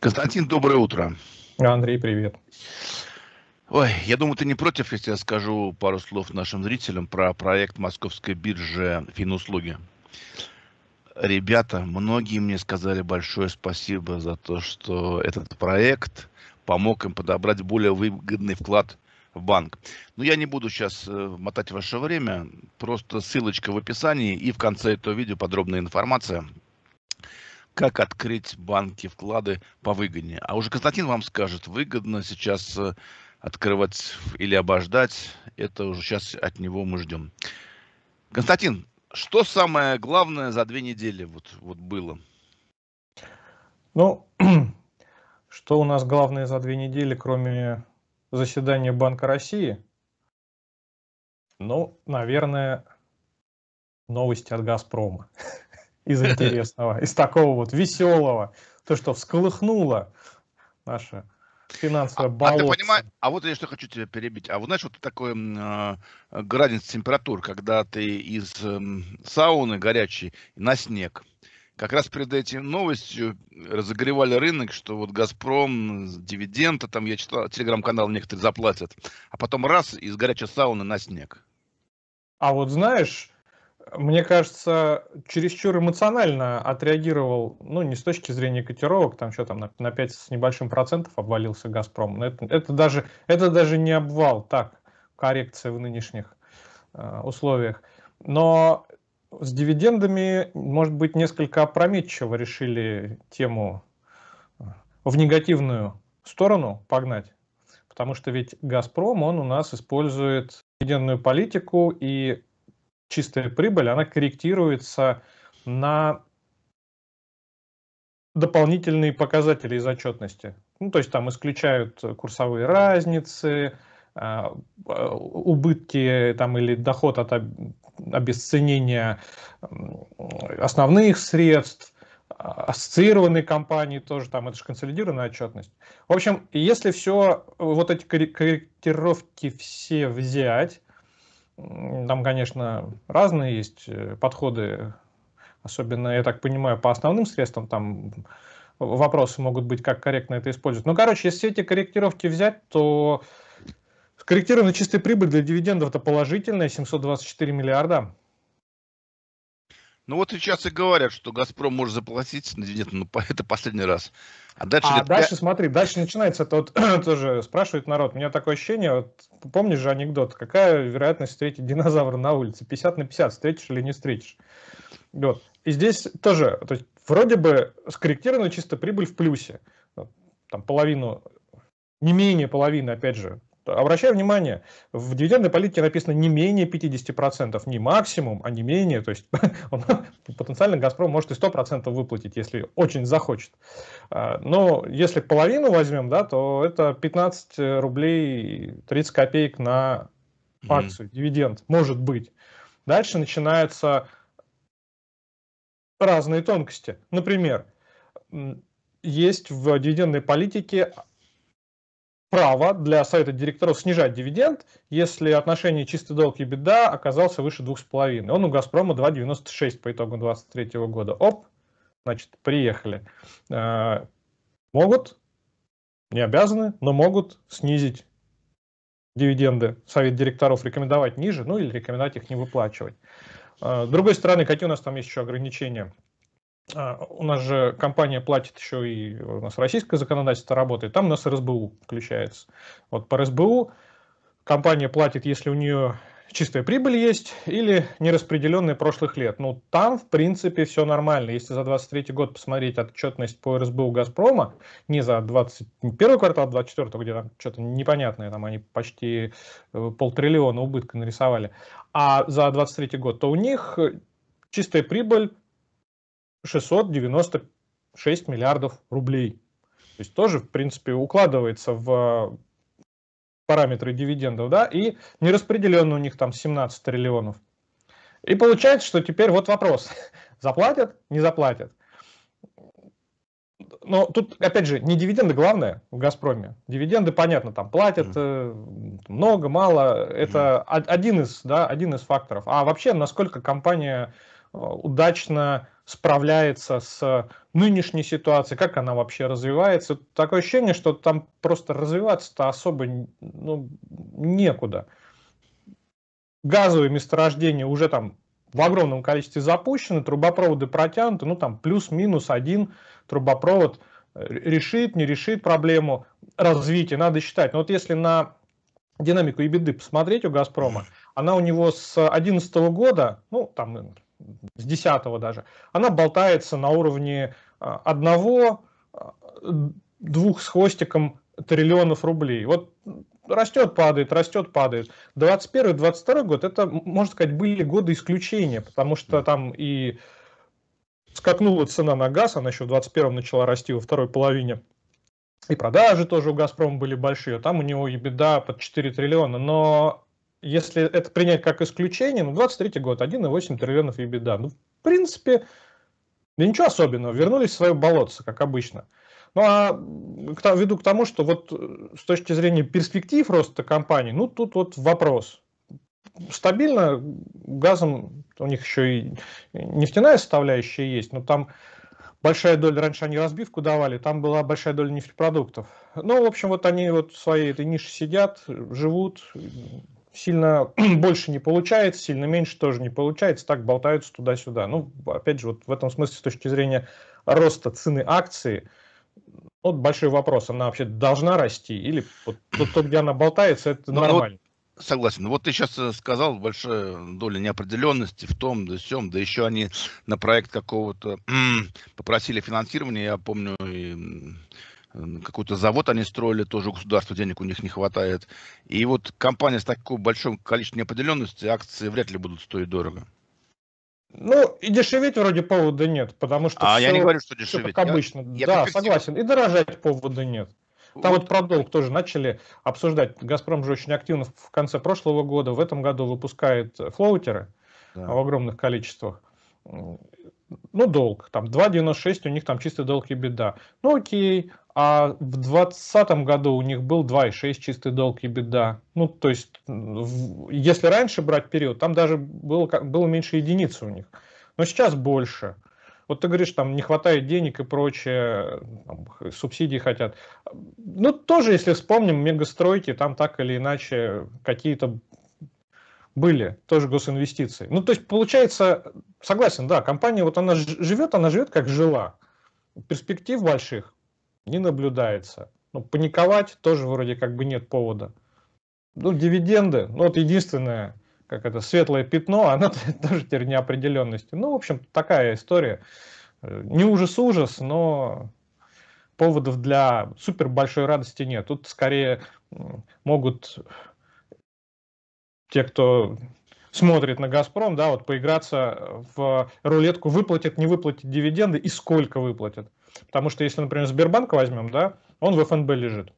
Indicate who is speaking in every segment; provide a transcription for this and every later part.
Speaker 1: Константин, доброе утро.
Speaker 2: Андрей, привет.
Speaker 1: Ой, я думаю, ты не против, если я скажу пару слов нашим зрителям про проект московской биржи финуслуги. Ребята, многие мне сказали большое спасибо за то, что этот проект помог им подобрать более выгодный вклад в банк. Но я не буду сейчас э, мотать ваше время, просто ссылочка в описании и в конце этого видео подробная информация как открыть банки вклады по выгоднее? А уже Константин вам скажет, выгодно сейчас э, открывать или обождать. Это уже сейчас от него мы ждем. Константин, что самое главное за две недели вот, вот было?
Speaker 2: Ну, что у нас главное за две недели, кроме заседания Банка России? Ну, наверное, новости от «Газпрома». из интересного, из такого вот веселого, то, что всколыхнуло наше финансовое а, болото. А, ты
Speaker 1: понимаешь, а вот я что хочу тебя перебить. А вот знаешь, вот такой э, а, градус температур, когда ты из э, сауны горячей на снег. Как раз перед этим новостью разогревали рынок, что вот «Газпром» дивиденды, там я читал, телеграм-канал некоторые заплатят, а потом раз из горячей сауны на снег.
Speaker 2: А вот знаешь, мне кажется, чересчур эмоционально отреагировал, ну, не с точки зрения котировок, там что там, на, на 5 с небольшим процентов обвалился «Газпром». Но это, это, даже, это даже не обвал, так, коррекция в нынешних э, условиях. Но с дивидендами, может быть, несколько опрометчиво решили тему э, в негативную сторону погнать. Потому что ведь «Газпром», он у нас использует дивидендную политику и чистая прибыль, она корректируется на дополнительные показатели из отчетности. Ну, то есть там исключают курсовые разницы, а, а, убытки там, или доход от обесценения основных средств, а, ассоциированные компании тоже, там это же консолидированная отчетность. В общем, если все, э, вот эти корректировки все взять, там, конечно, разные есть э, подходы, особенно, я так понимаю, по основным средствам там вопросы могут быть, как корректно это использовать. Ну, короче, если все эти корректировки взять, то корректированная чистая прибыль для дивидендов это положительная 724 миллиарда.
Speaker 1: Ну вот сейчас и говорят, что «Газпром» может заплатить на дивиденды, но ну, это последний раз.
Speaker 2: А дальше, а лет... дальше смотри, дальше начинается, тот тоже спрашивает народ, у меня такое ощущение, вот, помнишь же анекдот, какая вероятность встретить динозавра на улице, 50 на 50, встретишь или не встретишь. Вот. И здесь тоже, то есть, вроде бы скорректирована чисто прибыль в плюсе, там половину, не менее половины, опять же, Обращаю внимание, в дивидендной политике написано не менее 50%, не максимум, а не менее. То есть потенциально «Газпром» может и 100% выплатить, если очень захочет. А, но если половину возьмем, да, то это 15 рублей 30 копеек на акцию, mm. дивиденд, может быть. Дальше начинаются разные тонкости. Например, есть в дивидендной политике право для совета директоров снижать дивиденд, если отношение чистый долг и беда оказался выше 2,5. Он у «Газпрома» 2,96 по итогам 2023 года. Оп, значит, приехали. Э, могут, не обязаны, но могут снизить дивиденды. Совет директоров рекомендовать ниже, ну или рекомендовать их не выплачивать. Э, с другой стороны, какие у нас там есть еще ограничения? А, у нас же компания платит еще и у нас российское законодательство работает, там у нас РСБУ включается. Вот по РСБУ компания платит, если у нее чистая прибыль есть или нераспределенные прошлых лет. Ну, там, в принципе, все нормально. Если за 23 год посмотреть отчетность по РСБУ «Газпрома», не за 21 квартал, 24 где там что-то непонятное, там они почти э, полтриллиона убытка нарисовали, а за 23 год, то у них чистая прибыль 696 миллиардов рублей. То есть тоже, в принципе, укладывается в э, параметры дивидендов, да, и нераспределенно у них там 17 триллионов. И получается, что теперь вот вопрос, заплатят, не заплатят. Но тут, опять же, не дивиденды главное в «Газпроме». Дивиденды, понятно, там платят mm. много, мало. Это mm. один, из, да, один из факторов. А вообще, насколько компания удачно справляется с нынешней ситуацией, как она вообще развивается. Такое ощущение, что там просто развиваться-то особо ну, некуда. Газовые месторождения уже там в огромном количестве запущены, трубопроводы протянуты, ну там плюс-минус один трубопровод э, решит, не решит проблему развития, надо считать. Но вот если на динамику и беды посмотреть у «Газпрома», она у него с 2011 года, ну, там с 10 даже, она болтается на уровне а, одного, а, двух с хвостиком триллионов рублей. Вот растет, падает, растет, падает. 21-22 год, это, можно сказать, были годы исключения, потому что там и скакнула цена на газ, она еще в 21-м начала расти во второй половине. И продажи тоже у «Газпрома» были большие, там у него и беда под 4 триллиона, но если это принять как исключение, ну, 23 год, 1,8 триллионов EBITDA. Ну, в принципе, да ничего особенного, вернулись в свое болотце, как обычно. Ну, а к, веду к тому, что вот э, с точки зрения перспектив роста компании, ну, тут вот вопрос. Стабильно газом, у них еще и нефтяная составляющая есть, но там большая доля, раньше они разбивку давали, там была большая доля нефтепродуктов. Ну, в общем, вот они вот в своей этой нише сидят, живут, сильно больше не получается, сильно меньше тоже не получается, так болтаются туда-сюда. Ну, опять же, вот в этом смысле с точки зрения роста цены акции, вот большой вопрос, она вообще должна расти или вот, вот то, где она болтается, это Но, ну, нормально?
Speaker 1: Вот, согласен. Вот ты сейчас э, сказал, большая доля неопределенности в том, да сём, да еще они на проект какого-то попросили финансирование, я помню, и какой-то завод они строили, тоже у государства денег у них не хватает. И вот компания с такой большим количеством неопределенности, акции вряд ли будут стоить дорого.
Speaker 2: Ну, и дешеветь вроде повода нет, потому что а все, я не говорю, что дешеветь. все как обычно. Я, я да, согласен. И дорожать повода нет. Там вот про долг тоже начали обсуждать. «Газпром» же очень активно в конце прошлого года, в этом году выпускает флоутеры да. в огромных количествах ну, долг, там 2,96 у них там чистый долг и беда. Ну, окей, а в 2020 году у них был 2,6 чистый долг и беда. Ну, то есть, если раньше брать период, там даже было, было меньше единицы у них. Но сейчас больше. Вот ты говоришь, там не хватает денег и прочее, там, субсидии хотят. Ну, тоже, если вспомним, мегастройки, там так или иначе какие-то были, тоже госинвестиции. Ну, то есть, получается, согласен, да, компания, вот она живет, она живет, как жила. Перспектив больших не наблюдается. Ну, паниковать тоже вроде как бы нет повода. Ну, дивиденды, ну, вот единственное, как это, светлое пятно, оно тоже теперь неопределенности. Ну, в общем, такая история. Э, не ужас-ужас, но поводов для супер большой радости нет. Тут скорее могут те, кто смотрит на «Газпром», да, вот поиграться в рулетку, выплатят, не выплатят дивиденды и сколько выплатят. Потому что если, например, Сбербанк возьмем, да, он в ФНБ лежит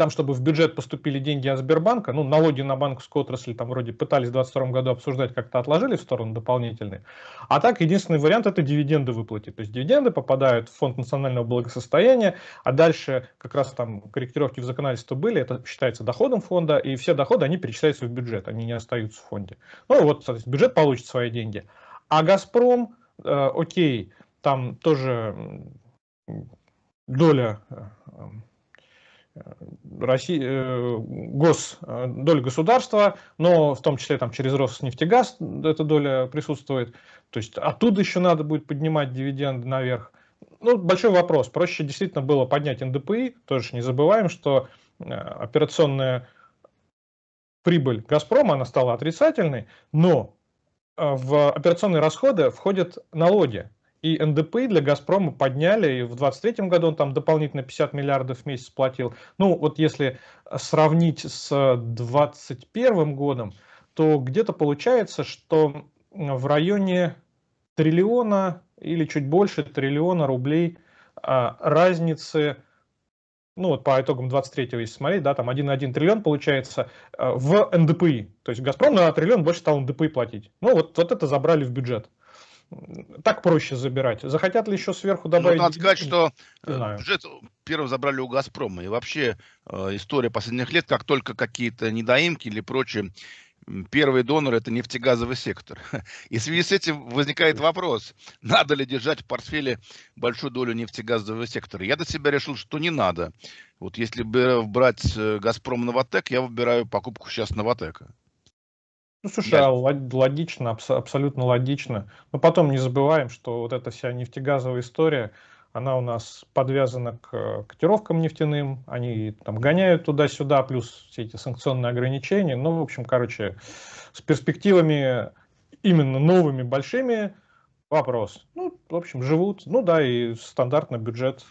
Speaker 2: там, чтобы в бюджет поступили деньги от Сбербанка, ну, налоги на банковскую отрасль там вроде пытались в 2022 году обсуждать, как-то отложили в сторону дополнительные. А так, единственный вариант – это дивиденды выплатить. То есть дивиденды попадают в Фонд национального благосостояния, а дальше как раз там корректировки в законодательство были, это считается доходом фонда, и все доходы, они перечисляются в бюджет, они не остаются в фонде. Ну, вот, соответственно, бюджет получит свои деньги. А «Газпром», э, окей, там тоже доля э, э, Россия, э, гос, э, доля государства, но в том числе там через Роснефтегаз эта доля присутствует. То есть оттуда еще надо будет поднимать дивиденды наверх. Ну, большой вопрос. Проще действительно было поднять НДПИ. Тоже не забываем, что э, операционная прибыль «Газпрома», она стала отрицательной, но в операционные расходы входят налоги и НДПИ для «Газпрома» подняли, и в 2023 году он там дополнительно 50 миллиардов в месяц платил. Ну, вот если э, сравнить с 2021 э, годом, то где-то получается, что в районе триллиона или чуть больше триллиона рублей а, разницы, ну вот по итогам 23-го, если смотреть, да, там 1,1 триллион получается а, в НДПИ. То есть «Газпром» на триллион больше стал НДПИ платить. Ну вот, вот это забрали в бюджет так проще забирать. Захотят ли еще сверху ну, добавить? Ну, надо сказать, что э,
Speaker 1: бюджет первым забрали у «Газпрома». И вообще э, история последних лет, как только какие-то недоимки или прочее, первый донор – это нефтегазовый сектор. И в связи с этим возникает вопрос, надо ли держать в портфеле большую долю нефтегазового сектора. Я для себя решил, что не надо. Вот если брать э, «Газпром» «Новотек», я выбираю покупку сейчас «Новотека».
Speaker 2: Ну, слушай, а Я... логично, абсолютно логично. Но потом не забываем, что вот эта вся нефтегазовая история, она у нас подвязана к котировкам нефтяным, они там гоняют туда-сюда, плюс все эти санкционные ограничения. Ну, в общем, короче, с перспективами именно новыми большими вопрос. Ну, в общем, живут. Ну да, и стандартно бюджет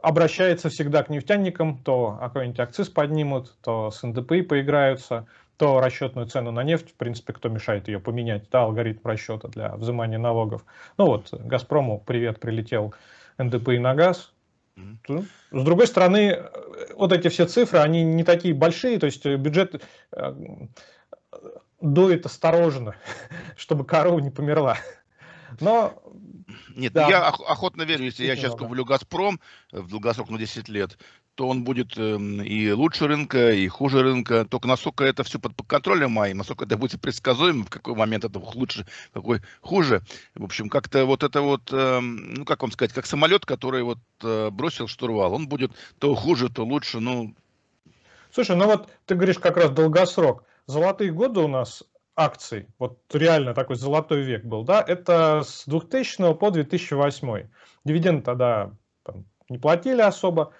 Speaker 2: обращается всегда к нефтяникам, то какой-нибудь акциз поднимут, то с НДПИ поиграются – то расчетную цену на нефть, в принципе, кто мешает ее поменять, да, алгоритм расчета для взимания налогов. Ну вот, «Газпрому» привет прилетел НДП и на газ. С другой стороны, вот эти все цифры, они не такие большие, то есть бюджет э, дует осторожно, чтобы корова не померла. Но
Speaker 1: нет, ну да. я охотно верю, если я сейчас куплю «Газпром» в долгосрок на 10 лет, то он будет эм, и лучше рынка, и хуже рынка. Только насколько это все под контролем моим, насколько это будет предсказуемо, в какой момент это лучше, какой хуже. В общем, как-то вот это вот, эм, ну как вам сказать, как самолет, который вот э, бросил штурвал. Он будет то хуже, то лучше, ну...
Speaker 2: Слушай, ну вот ты говоришь как раз долгосрок. Золотые годы у нас акций, вот реально такой золотой век был, да, это с 2000 по 2008. Дивиденды тогда там, не платили особо.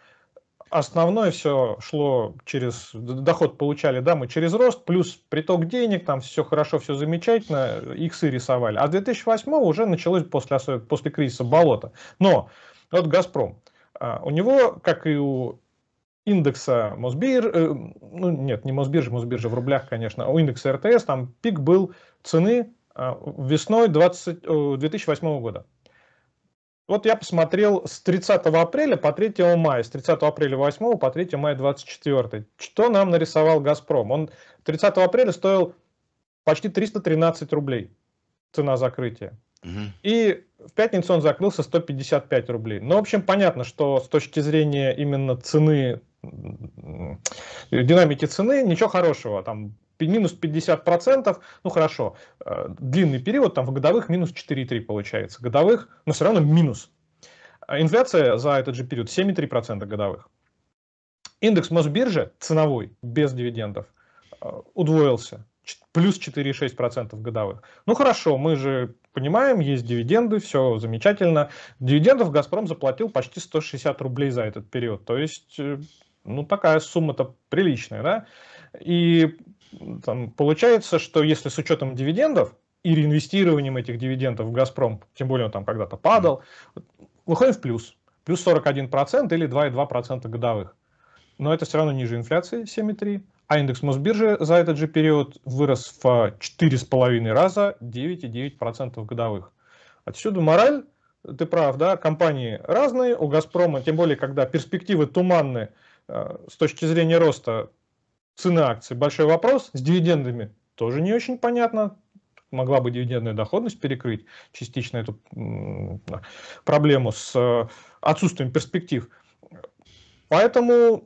Speaker 2: Основное все шло через доход получали, да, мы через рост, плюс приток денег, там все хорошо, все замечательно, иксы рисовали. А 2008 уже началось после, после кризиса болото. Но вот Газпром, а, у него, как и у индекса Мосбир, э, ну нет, не Мосбиржи, Мосбиржа в рублях, конечно, а у индекса РТС там пик был цены а, весной 20, 2008 года. Вот я посмотрел с 30 апреля по 3 мая, с 30 апреля 8 по 3 мая 24. Что нам нарисовал «Газпром»? Он 30 апреля стоил почти 313 рублей, цена закрытия. И в пятницу он закрылся 155 рублей. Ну, в общем, понятно, что с точки зрения именно цены, динамики цены, ничего хорошего. Там минус 50%, процентов, ну хорошо, э, длинный период, там в годовых минус 4,3 получается, годовых, но все равно минус. А инфляция за этот же период 7,3% процента годовых. Индекс Мосбиржи ценовой, без дивидендов, э, удвоился, плюс 4,6% годовых. Ну хорошо, мы же понимаем, есть дивиденды, все замечательно. Дивидендов «Газпром» заплатил почти 160 рублей за этот период, то есть, э, ну такая сумма-то приличная, да? И там, получается, что если с учетом дивидендов и реинвестированием этих дивидендов в «Газпром», тем более он там когда-то падал, выходим в плюс. Плюс 41% или 2,2% годовых. Но это все равно ниже инфляции 7,3%. А индекс Мосбиржи за этот же период вырос в 4,5 раза 9,9% годовых. Отсюда мораль, ты прав, да, компании разные, у «Газпрома», тем более, когда перспективы туманны э, с точки зрения роста, цены акций. Большой вопрос. С дивидендами тоже не очень понятно. Могла бы дивидендная доходность перекрыть частично эту проблему с э, отсутствием перспектив. Поэтому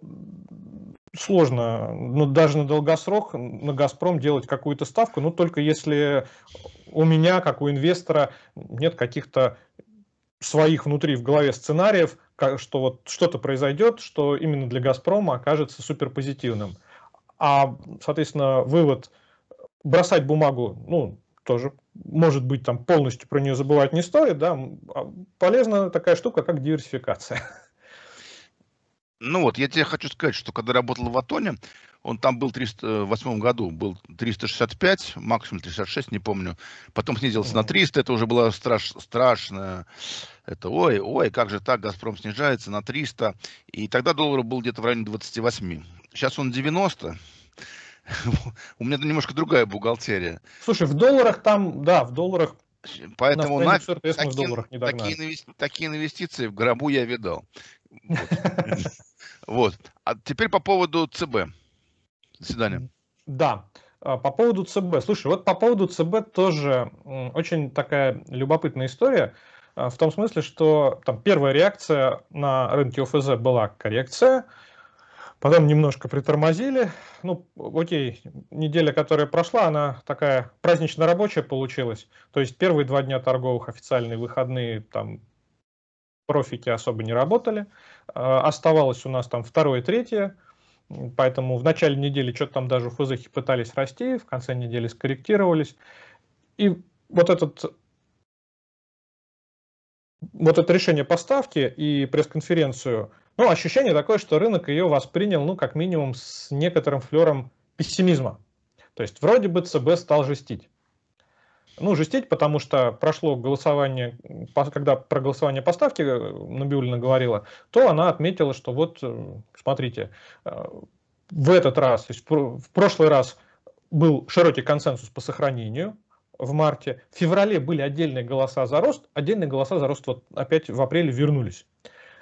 Speaker 2: сложно, но ну, даже на долгосрок на «Газпром» делать какую-то ставку, но ну, только если у меня, как у инвестора, нет каких-то своих внутри в голове сценариев, что вот что-то произойдет, что именно для «Газпрома» окажется суперпозитивным. А, соответственно, вывод бросать бумагу, ну, тоже, может быть, там полностью про нее забывать не стоит, да, а полезна такая штука, как диверсификация.
Speaker 1: Ну вот, я тебе хочу сказать, что когда работал в Атоне, он там был 300, э, в 2008 году, был 365, максимум 366, не помню. Потом снизился на 300, это уже было страш, страшно. Это ой, ой, как же так, Газпром снижается на 300. И тогда доллар был где-то в районе 28. Сейчас он 90. У меня немножко другая бухгалтерия.
Speaker 2: Слушай, в долларах там, да, в долларах.
Speaker 1: Поэтому на, соответственно, такие, в долларах не догнали. такие, такие инвестиции в гробу я видал. Вот. А теперь по поводу ЦБ. До свидания.
Speaker 2: Да. А, по поводу ЦБ. Слушай, вот по поводу ЦБ тоже очень такая любопытная история. А, в том смысле, что там первая реакция на рынке ОФЗ была коррекция. Потом немножко притормозили. Ну, окей, неделя, которая прошла, она такая празднично-рабочая получилась. То есть первые два дня торговых, официальные выходные, там профики особо не работали. А, оставалось у нас там второе, третье. Поэтому в начале недели что-то там даже в фузыхи пытались расти, в конце недели скорректировались. И вот этот вот это решение поставки и пресс-конференцию – ну, ощущение такое, что рынок ее воспринял, ну, как минимум, с некоторым флером пессимизма. То есть вроде бы ЦБ стал жестить. Ну, жестить, потому что прошло голосование, когда про голосование поставки э, Набиулина говорила, то она отметила, что вот, э, смотрите, э, в этот раз, то есть в прошлый раз был широкий консенсус по сохранению в марте, в феврале были отдельные голоса за рост, отдельные голоса за рост вот опять в апреле вернулись.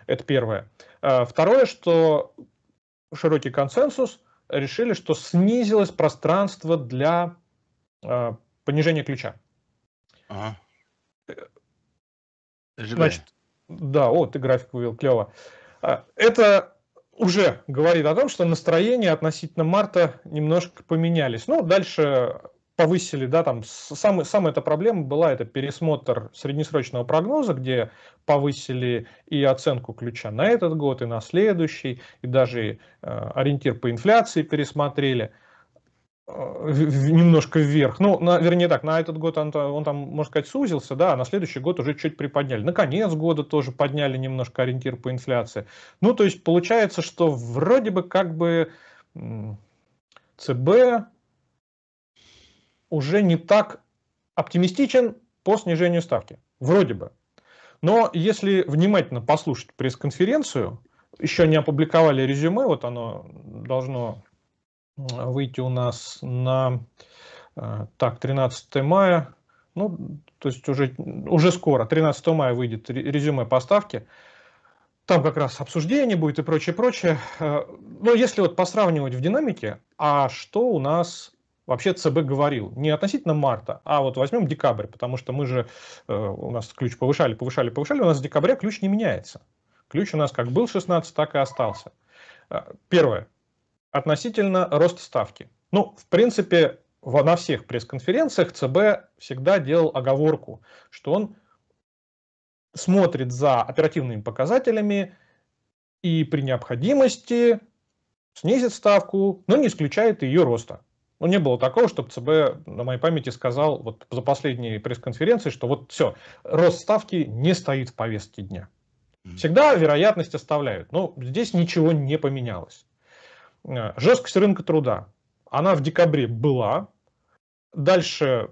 Speaker 2: Это первое. А, второе, что широкий консенсус решили, что снизилось пространство для а, понижения ключа. Ага. Значит, да, о, ты график вывел, клево. А, это уже говорит о том, что настроения относительно марта немножко поменялись. Ну, дальше повысили, да, там самая самая эта проблема была, это пересмотр среднесрочного прогноза, где повысили и оценку ключа на этот год, и на следующий, и даже э, ориентир по инфляции пересмотрели э, немножко вверх. Ну, на, вернее так, на этот год он, он там, можно сказать, сузился, да, а на следующий год уже чуть приподняли. На конец года тоже подняли немножко ориентир по инфляции. Ну, то есть получается, что вроде бы как бы ЦБ уже не так оптимистичен по снижению ставки. Вроде бы. Но если внимательно послушать пресс-конференцию, еще не опубликовали резюме, вот оно должно выйти у нас на э, так, 13 мая, ну, то есть уже, уже скоро, 13 мая выйдет резюме поставки. Там как раз обсуждение будет и прочее, прочее. Э, но если вот посравнивать в динамике, а что у нас вообще ЦБ говорил. Не относительно марта, а вот возьмем декабрь, потому что мы же, э, у нас ключ повышали, повышали, повышали, у нас с декабря ключ не меняется. Ключ у нас как был 16, так и остался. Э, первое. Относительно роста ставки. Ну, в принципе, на всех пресс-конференциях ЦБ всегда делал оговорку, что он смотрит за оперативными показателями и при необходимости снизит ставку, но не исключает ее роста. Ну, не было такого, чтобы ЦБ на моей памяти сказал вот за последние пресс-конференции, что вот все, рост ставки не стоит в повестке дня. Всегда вероятность оставляют. Но здесь ничего не поменялось. Э, жесткость рынка труда. Она в декабре была. Дальше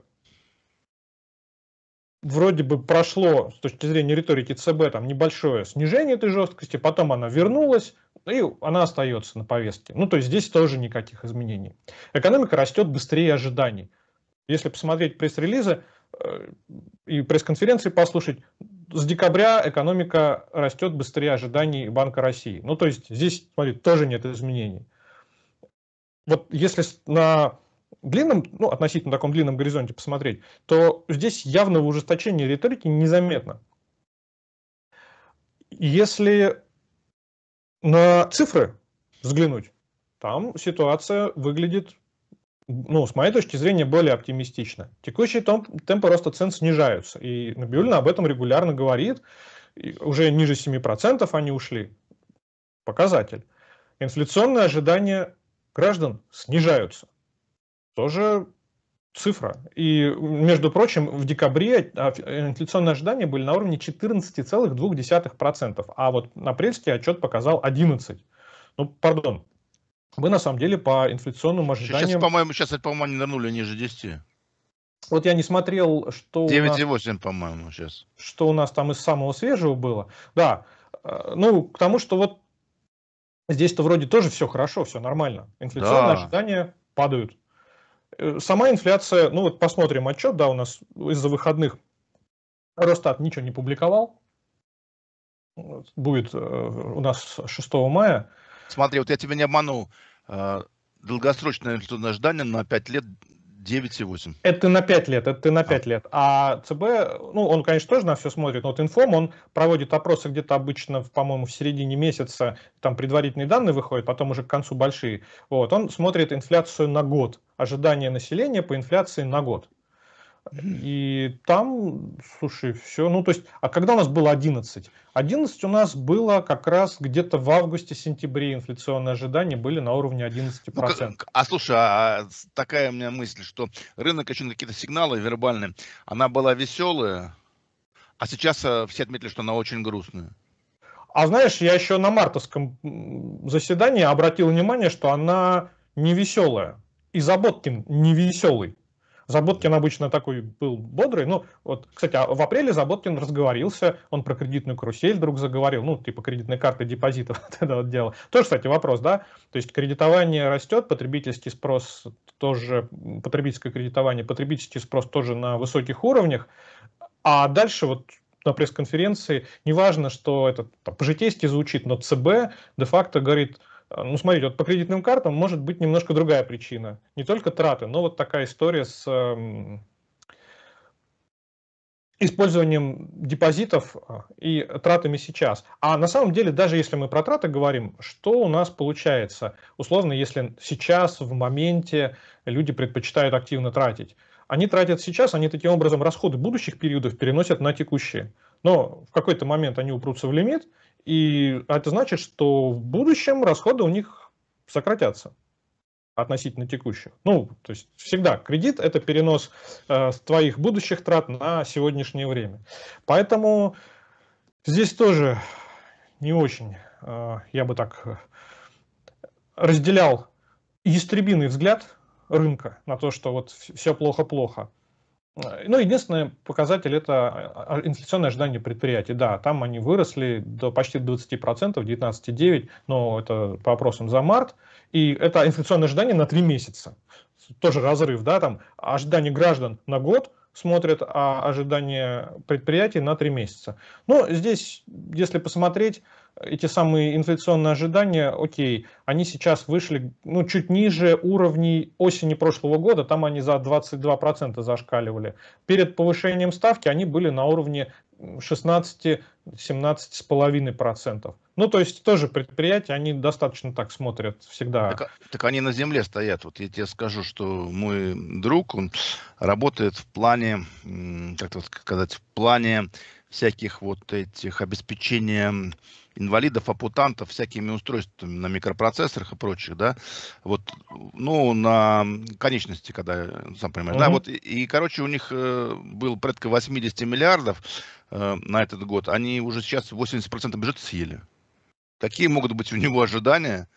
Speaker 2: вроде бы прошло с точки зрения риторики ЦБ там небольшое снижение этой жесткости, потом она вернулась, и она остается на повестке. Ну, то есть здесь тоже никаких изменений. Экономика растет быстрее ожиданий. Если посмотреть пресс-релизы э, и пресс-конференции послушать, с декабря экономика растет быстрее ожиданий Банка России. Ну, то есть здесь, смотрите, тоже нет изменений. Вот если на длинном, ну, относительно таком длинном горизонте посмотреть, то здесь явного ужесточения риторики незаметно. Если на цифры взглянуть, там ситуация выглядит, ну, с моей точки зрения, более оптимистично. Текущие темп, темпы роста цен снижаются, и Набиулина об этом регулярно говорит. И уже ниже 7% они ушли. Показатель. Инфляционные ожидания граждан снижаются. Тоже цифра. И, между прочим, в декабре а, э, инфляционные ожидания были на уровне 14,2%, а вот апрельский отчет показал 11%. Ну, пардон, мы на самом деле по инфляционным ожиданиям... Сейчас, по-моему, сейчас, по-моему, они нырнули ниже 10. Вот я не смотрел, что... 9,8, по-моему, сейчас. Что у нас там из самого свежего было. Да, э, ну, к тому, что вот здесь-то вроде тоже все хорошо, все нормально. Инфляционные да. ожидания падают. Э, сама инфляция, ну вот посмотрим отчет, да, у нас из-за выходных Росстат ничего не публиковал. Будет э, у нас 6 мая.
Speaker 1: Смотри, вот я тебя не обманул. Э, долгосрочное инвестиционное ожидание на 5 лет 9,8.
Speaker 2: Это на 5 лет, это ты на 5 а. лет. А ЦБ, ну, он, конечно, тоже на все смотрит, но вот Инфом, он проводит опросы где-то обычно, по-моему, в середине месяца, там предварительные данные выходят, потом уже к концу большие. Вот, он смотрит инфляцию на год, ожидание населения по инфляции на год. И там, слушай, все, ну то есть, а когда у нас было 11? 11 у нас было как раз где-то в августе-сентябре инфляционные ожидания были на уровне 11%. Ну,
Speaker 1: а слушай, а, а такая у меня мысль, что рынок еще какие-то сигналы вербальные, она была веселая, а сейчас э, все отметили, что она очень грустная.
Speaker 2: А знаешь, я еще на мартовском заседании обратил внимание, что она не веселая. И Заботкин не веселый. Заботкин обычно такой был бодрый. но ну, вот, кстати, а в апреле Заботкин разговорился, он про кредитную карусель вдруг заговорил, ну, типа кредитной карты депозитов, вот это вот дело. Тоже, кстати, вопрос, да? То есть кредитование растет, потребительский спрос тоже, потребительское кредитование, потребительский спрос тоже на высоких уровнях, а дальше вот на пресс-конференции, неважно, что это там, по-житейски звучит, но ЦБ де-факто говорит – Э, ну, смотрите, вот по кредитным картам может быть немножко другая причина. Не только траты, но вот такая история с эм, использованием депозитов э, и тратами сейчас. А на самом деле, даже если мы про траты говорим, что у нас получается? Условно, если сейчас, в моменте люди предпочитают активно тратить. Они тратят сейчас, они таким образом расходы будущих периодов переносят на текущие. Но в какой-то момент они упрутся в лимит, и это значит, что в будущем расходы у них сократятся относительно текущих. Ну, то есть всегда кредит – это перенос э, твоих будущих трат на сегодняшнее время. Поэтому здесь тоже не очень, э, я бы так э, разделял ястребиный взгляд рынка на то, что вот все плохо-плохо. Э, ну, единственный показатель – это а, а, инфляционное ожидание предприятий. Да, там они выросли до почти 20%, 19,9%, но это по опросам за март. И это инфляционное ожидание на 3 месяца. Тоже разрыв, да, там ожидание граждан на год смотрят, а ожидание предприятий на 3 месяца. Ну, здесь, если посмотреть, эти самые инфляционные ожидания, окей, они сейчас вышли ну, чуть ниже уровней осени прошлого года, там они за 22% зашкаливали. Перед повышением ставки они были на уровне 16-17,5%. Ну, то есть тоже предприятия, они достаточно так смотрят всегда. Так,
Speaker 1: так они на земле стоят. Вот я тебе скажу, что мой друг, он работает в плане, как сказать, в плане всяких вот этих обеспечения инвалидов, апутантов, всякими устройствами на микропроцессорах и прочих, да, вот, ну, на конечности, когда, сам понимаешь, mm-hmm. да, вот, и, и, короче, у них э, был порядка 80 миллиардов э, на этот год, они уже сейчас 80% бюджета съели. Какие могут быть у него ожидания,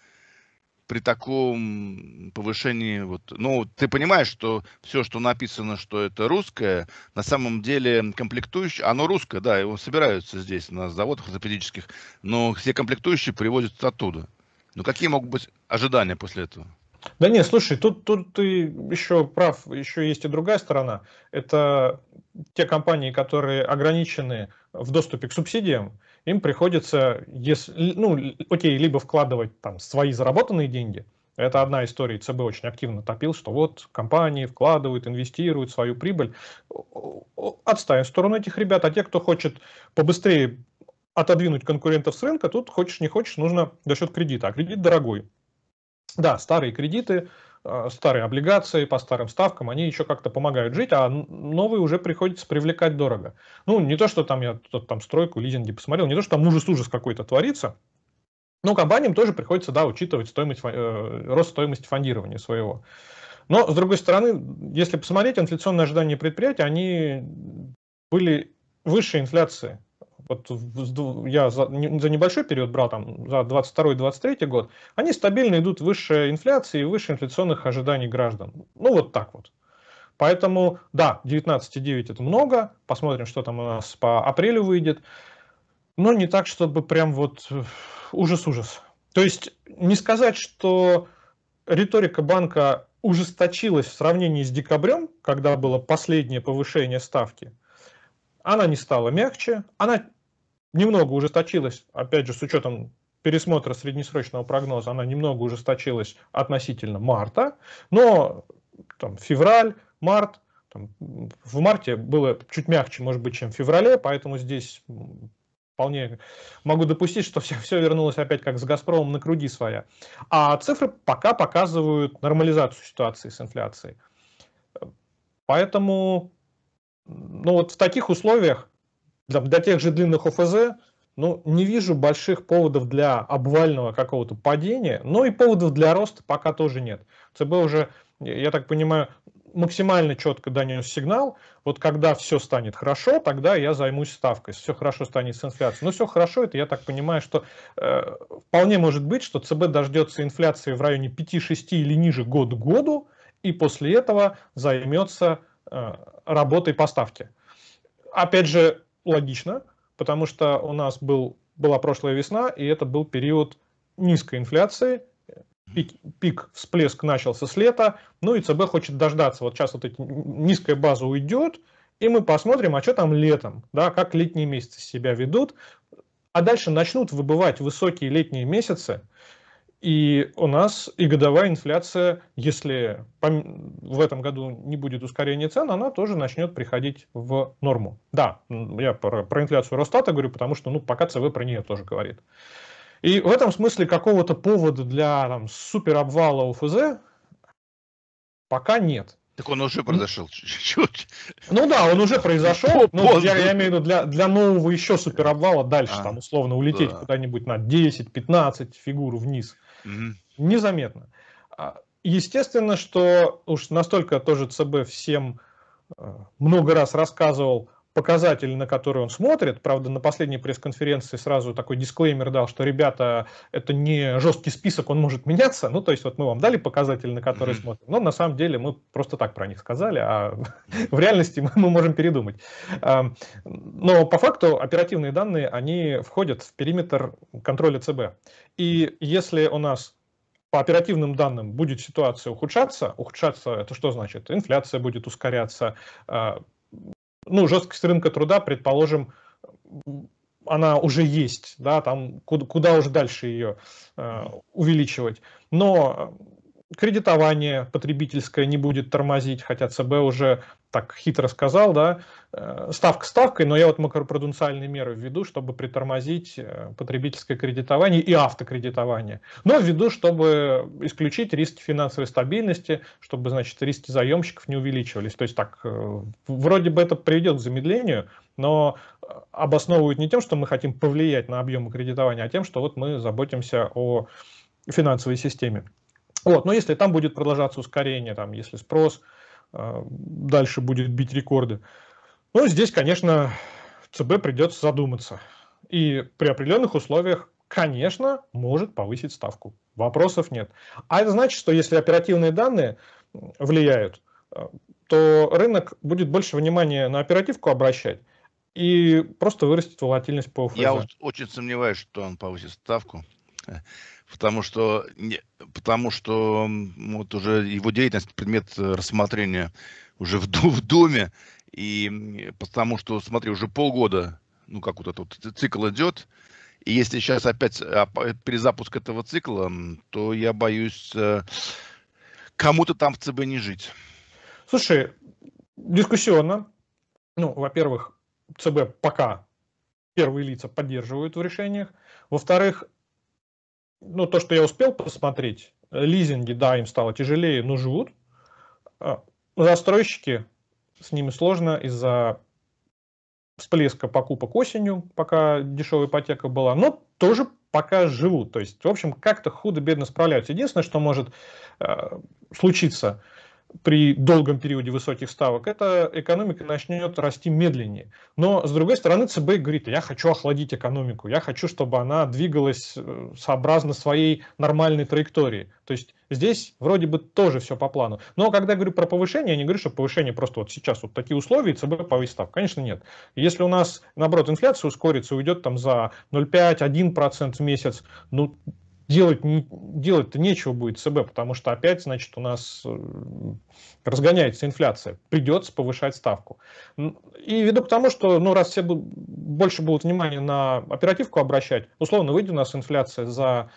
Speaker 1: при таком повышении, вот, ну, ты понимаешь, что все, что написано, что это русское, на самом деле комплектующее, оно русское, да, его собираются здесь на заводах ортопедических, но все комплектующие приводятся оттуда. Ну, какие могут быть ожидания после этого?
Speaker 2: Да нет, слушай, тут, тут ты еще прав, еще есть и другая сторона. Это те компании, которые ограничены в доступе к субсидиям, им приходится, если, ну, окей, либо вкладывать там свои заработанные деньги, это одна история, ЦБ очень активно топил, что вот компании вкладывают, инвестируют свою прибыль. Отставим в сторону этих ребят, а те, кто хочет побыстрее отодвинуть конкурентов с рынка, тут хочешь не хочешь, нужно за счет кредита, а кредит дорогой. Да, старые кредиты, Э, старые облигации по старым ставкам, они еще как-то помогают жить, а новые уже приходится привлекать дорого. Ну, не то, что там я тут, там стройку, лизинги посмотрел, не то, что там ужас-ужас какой-то творится, но компаниям тоже приходится, да, учитывать стоимость, э, рост стоимости фондирования своего. Но, с другой стороны, если посмотреть, инфляционные ожидания предприятий, они были выше инфляции вот я за, за небольшой период брал, там, за 22-23 год, они стабильно идут выше инфляции и выше инфляционных ожиданий граждан. Ну, вот так вот. Поэтому, да, 19,9 это много, посмотрим, что там у нас по апрелю выйдет, но не так, чтобы прям вот э, ужас-ужас. То есть не сказать, что риторика банка ужесточилась в сравнении с декабрем, когда было последнее повышение ставки, она не стала мягче, она немного ужесточилась, опять же, с учетом пересмотра среднесрочного прогноза, она немного ужесточилась относительно марта, но там, февраль, март, там, в марте было чуть мягче, может быть, чем в феврале, поэтому здесь вполне могу допустить, что все, все вернулось опять как с «Газпромом» на круги своя. А цифры пока показывают нормализацию ситуации с инфляцией. Поэтому ну вот в таких условиях для, для тех же длинных ОФЗ, ну, не вижу больших поводов для обвального какого-то падения, но и поводов для роста пока тоже нет. ЦБ уже, я так понимаю, максимально четко донес сигнал, вот когда все станет хорошо, тогда я займусь ставкой, все хорошо станет с инфляцией. Но ну, все хорошо, это я так понимаю, что э, вполне может быть, что ЦБ дождется инфляции в районе 5-6 или ниже год к году, и после этого займется э, работой по ставке. Опять же, логично, потому что у нас был, была прошлая весна, и это был период низкой инфляции, пик, пик, всплеск начался с лета, ну и ЦБ хочет дождаться, вот сейчас вот эта низкая база уйдет, и мы посмотрим, а что там летом, да, как летние месяцы себя ведут, а дальше начнут выбывать высокие летние месяцы, и у нас и годовая инфляция, если в этом году не будет ускорения цен, она тоже начнет приходить в норму. Да, я про, про инфляцию Росстата говорю, потому что ну, пока ЦВ про нее тоже говорит. И в этом смысле какого-то повода для там, суперобвала УФЗ пока нет. Так он уже произошел. Чуть-чуть. Ну да, он уже произошел. Но ну, я, я имею в виду для, для нового еще суперобвала дальше, а, там условно улететь да. куда-нибудь на 10-15 фигур вниз. Угу. Незаметно. А, естественно, что уж настолько тоже ЦБ всем э, много раз рассказывал показатели, на которые он смотрит. Правда, на последней пресс-конференции сразу такой дисклеймер дал, что, ребята, это не жесткий список, он может меняться. Ну, то есть вот мы вам дали показатели, на которые mm-hmm. смотрим, но на самом деле мы просто так про них сказали, а в реальности мы, мы можем передумать. Эм, но по факту оперативные данные, они входят в периметр контроля ЦБ. И если у нас по оперативным данным будет ситуация ухудшаться, ухудшаться это что значит? Инфляция будет ускоряться, э, ну, жесткость рынка труда, предположим, она уже есть, да, там куда, куда уже дальше ее э, увеличивать. Но кредитование потребительское не будет тормозить, хотя ЦБ уже так хитро сказал, да, э, ставка ставкой, но я вот макропруденциальные меры введу, чтобы притормозить э, потребительское кредитование и автокредитование. Но введу, чтобы исключить риски финансовой стабильности, чтобы, значит, риски заемщиков не увеличивались. То есть так, э, вроде бы это приведет к замедлению, но обосновывают не тем, что мы хотим повлиять на объемы кредитования, а тем, что вот мы заботимся о финансовой системе. Вот, но если там будет продолжаться ускорение, там, если спрос э, дальше будет бить рекорды, ну, здесь, конечно, ЦБ придется задуматься. И при определенных условиях, конечно, может повысить ставку. Вопросов нет. А это значит, что если оперативные данные влияют, э, то рынок будет больше внимания на оперативку обращать и просто вырастет волатильность по ФЗ. Я
Speaker 1: очень сомневаюсь, что он повысит ставку потому что, не, потому что вот уже его деятельность предмет э, рассмотрения уже в, в Думе, и потому что, смотри, уже полгода, ну как вот этот вот цикл идет, и если сейчас опять а, э, перезапуск этого цикла, то я боюсь э, кому-то там в ЦБ не
Speaker 2: жить. Слушай, дискуссионно. Ну, во-первых, ЦБ пока первые лица поддерживают в решениях. Во-вторых, ну, то, что я успел посмотреть, э, лизинги, да, им стало тяжелее, но живут. А, застройщики, с ними сложно из-за всплеска покупок осенью, пока дешевая ипотека была, но тоже пока живут. То есть, в общем, как-то худо-бедно справляются. Единственное, что может э, случиться – при долгом периоде высоких ставок, эта экономика начнет расти медленнее. Но, с другой стороны, ЦБ говорит, я хочу охладить экономику, я хочу, чтобы она двигалась э, сообразно своей нормальной траектории. То есть здесь вроде бы тоже все по плану. Но когда я говорю про повышение, я не говорю, что повышение просто вот сейчас вот такие условия, ЦБ повысит ставку. Конечно, нет. Если у нас, наоборот, инфляция ускорится, уйдет там за 0,5-1% в месяц, ну, делать, делать-то нечего будет ЦБ, потому что опять, значит, у нас э, разгоняется инфляция. Придется повышать ставку. И веду к тому, что, ну, раз все больше будут внимания на оперативку обращать, условно, выйдет у нас инфляция за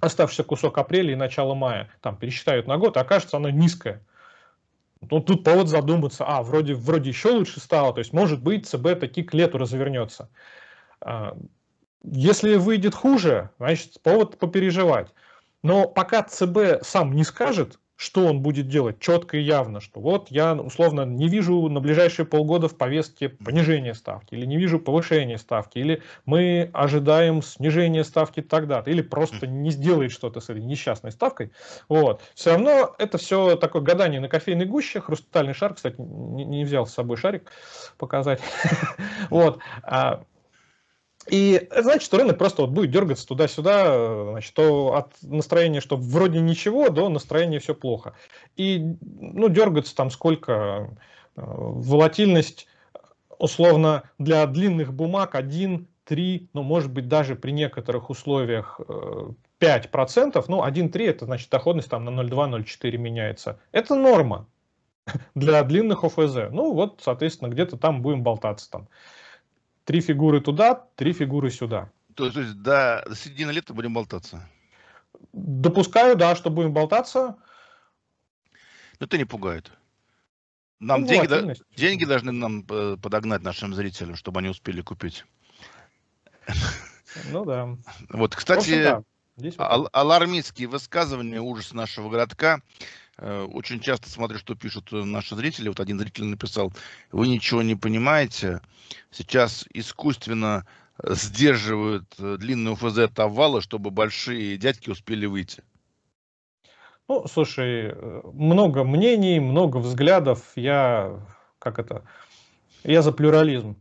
Speaker 2: оставшийся кусок апреля и начало мая, там, пересчитают на год, а окажется она низкая. Ну, тут повод задуматься, а, вроде, вроде еще лучше стало, то есть, может быть, ЦБ таки к лету развернется а, если выйдет хуже, значит, повод попереживать. Но пока ЦБ сам не скажет, что он будет делать четко и явно, что вот я условно не вижу на ближайшие полгода в повестке понижения ставки, или не вижу повышения ставки, или мы ожидаем снижения ставки тогда-то, или просто не сделает что-то с этой несчастной ставкой, вот. Все равно это все такое гадание на кофейной гуще, хрустальный шар, кстати, не, не взял с собой шарик показать, вот. А и это значит, что рынок просто вот будет дергаться туда-сюда, значит, то от настроения, что вроде ничего, до настроения все плохо. И ну, дергаться там сколько, э, волатильность условно для длинных бумаг 1, 3, ну, может быть, даже при некоторых условиях 5%, э, ну, 1,3 это значит доходность там на 0,2-0,4 меняется. Это норма для длинных ОФЗ. Ну, вот, соответственно, где-то там будем болтаться там. Три фигуры туда, три фигуры сюда. То, есть до, середины лета будем болтаться? Допускаю, да, что будем болтаться. Но
Speaker 1: ну, это не пугает. Нам ну, деньги, до, деньги должны нам э, подогнать нашим зрителям, чтобы они успели купить. Ну да. Вот, кстати, общем, да. Здесь... А, а, алармистские высказывания ужас нашего городка Э, очень часто смотрю, что пишут э, наши зрители. Вот один зритель написал, вы ничего не понимаете. Сейчас искусственно э, сдерживают длинную ФЗ от овала, чтобы большие дядьки успели выйти.
Speaker 2: Ну, слушай, много мнений, много взглядов. Я, как это, я за плюрализм.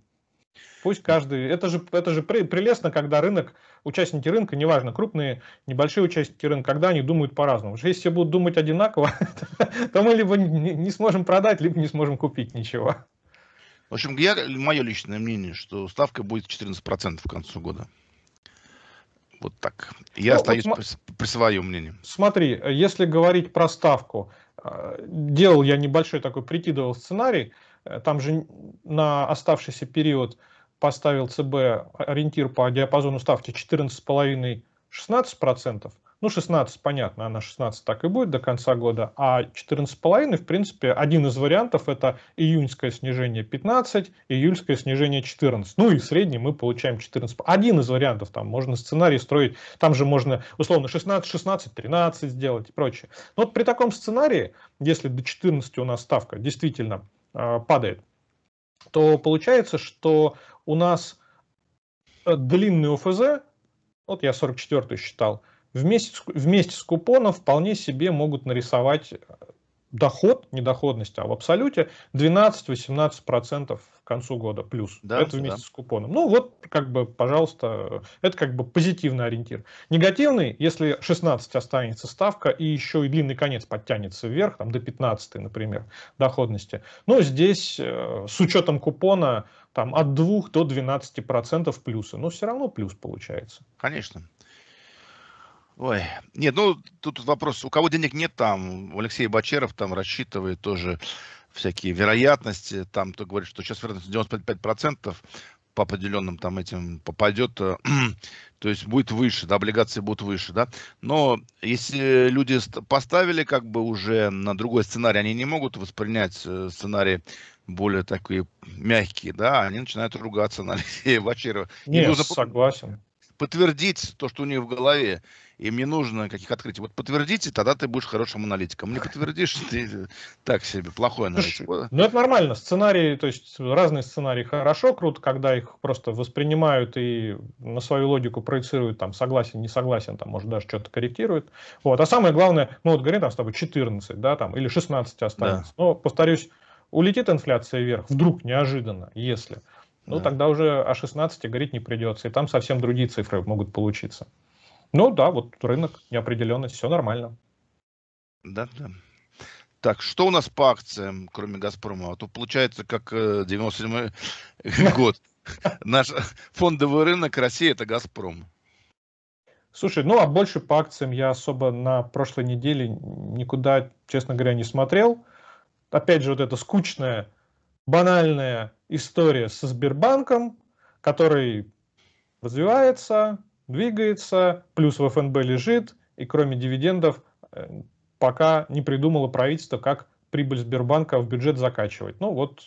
Speaker 2: Пусть каждый... Это же, это же прелестно, когда рынок, участники рынка, неважно, крупные, небольшие участники рынка, когда они думают по-разному. Потому что если все будут думать одинаково, то мы либо не сможем продать, либо не сможем купить ничего. В общем, я, мое личное
Speaker 1: мнение, что ставка будет 14% к концу года. Вот так. Я ну, остаюсь вот, при, при своем мнении.
Speaker 2: Смотри, если говорить про ставку, э, делал я небольшой такой прикидывал сценарий, э, там же на оставшийся период поставил ЦБ ориентир по диапазону ставки 14,5-16%, ну 16, понятно, она 16 так и будет до конца года, а 14,5, в принципе, один из вариантов это июньское снижение 15, июльское снижение 14. Ну и в среднем мы получаем 14. Один из вариантов, там можно сценарий строить, там же можно условно 16, 16, 13 сделать и прочее. Но вот при таком сценарии, если до 14 у нас ставка действительно э, падает, то получается, что у нас э, длинный УФЗ, вот я 44 считал, вместе, вместе с купоном вполне себе могут нарисовать э, доход, не доходность, а в абсолюте 12-18% к концу года плюс. Да, это вместе да. с купоном. Ну вот, как бы, пожалуйста, это как бы позитивный ориентир. Негативный, если 16 останется ставка и еще и длинный конец подтянется вверх, там до 15, например, доходности. Ну здесь э, с учетом купона там от 2 до 12% плюса. Но ну, все равно плюс получается. Конечно.
Speaker 1: Ой, нет, ну тут вопрос, у кого денег нет там, у Алексея Бачеров там рассчитывает тоже всякие вероятности, там то говорит, что сейчас вероятность 95% по определенным там этим попадет, э, то есть будет выше, да, облигации будут выше, да. Но если люди поставили как бы уже на другой сценарий, они не могут воспринять э, сценарий более такие мягкие, да, они начинают ругаться на Алексея Бачерова. Нет, согласен. Подтвердить то, что у них в голове. И мне нужно каких открытий. Вот подтвердите, тогда ты будешь хорошим аналитиком. Не подтвердишь, ты так себе, плохой аналитик. Ну,
Speaker 2: это нормально. Сценарии, то есть разные сценарии хорошо, круто, когда их просто воспринимают и на свою логику проецируют, там, согласен, не согласен, там, может, даже что-то корректируют. Вот. А самое главное, ну, вот говорим там с тобой 14, да, там, или 16 останется. Да. Но, повторюсь, улетит инфляция вверх, вдруг, неожиданно, если... Ну, да. тогда уже о 16 говорить не придется, и там совсем другие цифры могут получиться. Ну да, вот рынок, неопределенность, все нормально. Да, да. Так, что
Speaker 1: у нас по акциям, кроме «Газпрома»? А то получается, как 97-й э, год. Наш фондовый рынок России – это «Газпром».
Speaker 2: Слушай, ну а больше по акциям я особо на прошлой неделе никуда, честно говоря, не смотрел. Опять же, вот эта скучная, банальная история со Сбербанком, который развивается, двигается, плюс в ФНБ лежит, и кроме дивидендов э, пока не придумало правительство, как прибыль Сбербанка в бюджет закачивать. Ну вот,